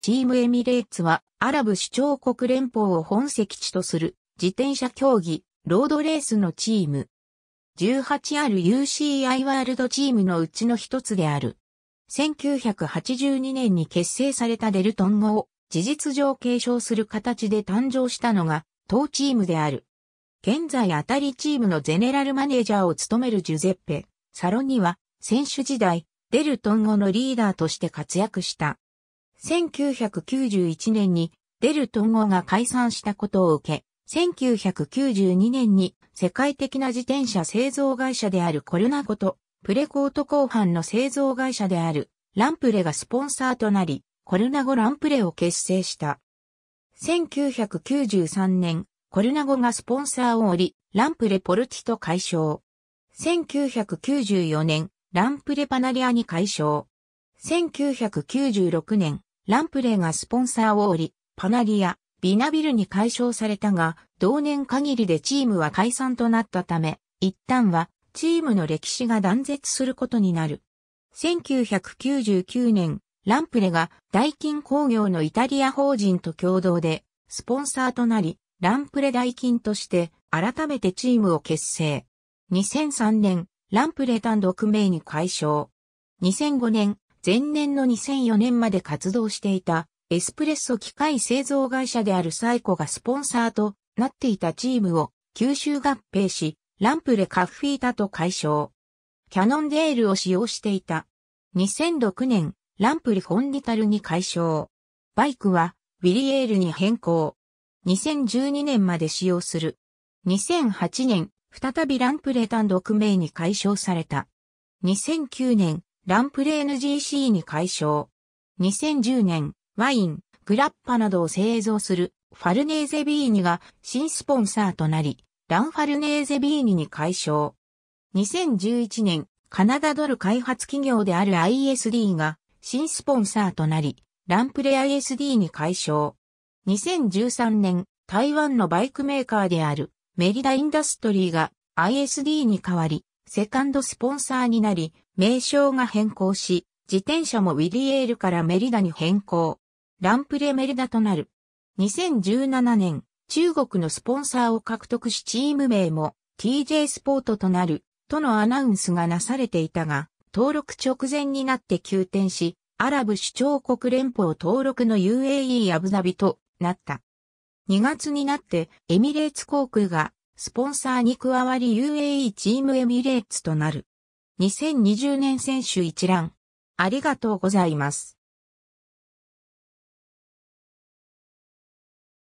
チームエミレーツはアラブ首長国連邦を本籍地とする自転車競技、ロードレースのチーム。1 8る u c i ワールドチームのうちの一つである。1982年に結成されたデルトン号を事実上継承する形で誕生したのが当チームである。現在当たりチームのゼネラルマネージャーを務めるジュゼッペ、サロには選手時代、デルトン号のリーダーとして活躍した。1991年にデルン号が解散したことを受け、1992年に世界的な自転車製造会社であるコルナコとプレコート後半の製造会社であるランプレがスポンサーとなり、コルナゴランプレを結成した。1993年、コルナゴがスポンサーを降り、ランプレポルティと解消。1994年、ランプレパナリアに解消。1996年、ランプレーがスポンサーを降り、パナリア、ビナビルに解消されたが、同年限りでチームは解散となったため、一旦はチームの歴史が断絶することになる。1999年、ランプレが大金工業のイタリア法人と共同でスポンサーとなり、ランプレ大金として改めてチームを結成。2003年、ランプレ単独名に解消。2005年、前年の2004年まで活動していたエスプレッソ機械製造会社であるサイコがスポンサーとなっていたチームを吸収合併し、ランプレカッフィータと解消。キャノンデールを使用していた。2006年、ランプレフォンディタルに解消。バイクは、ウィリエールに変更。2012年まで使用する。2008年、再びランプレ単独名に解消された。2009年、ランプレ NGC に解消。2010年、ワイン、グラッパなどを製造するファルネーゼビーニが新スポンサーとなり、ランファルネーゼビーニに解消。2011年、カナダドル開発企業である ISD が新スポンサーとなり、ランプレ ISD に解消。2013年、台湾のバイクメーカーであるメリダインダストリーが ISD に代わり、セカンドスポンサーになり、名称が変更し、自転車もウィリエールからメリダに変更。ランプレメリダとなる。2017年、中国のスポンサーを獲得しチーム名も TJ スポートとなる、とのアナウンスがなされていたが、登録直前になって急転し、アラブ首長国連邦登録の UAE アブダビとなった。2月になってエミレーツ航空がスポンサーに加わり UAE チームエミレーツとなる。2020年選手一覧。ありがとうございます。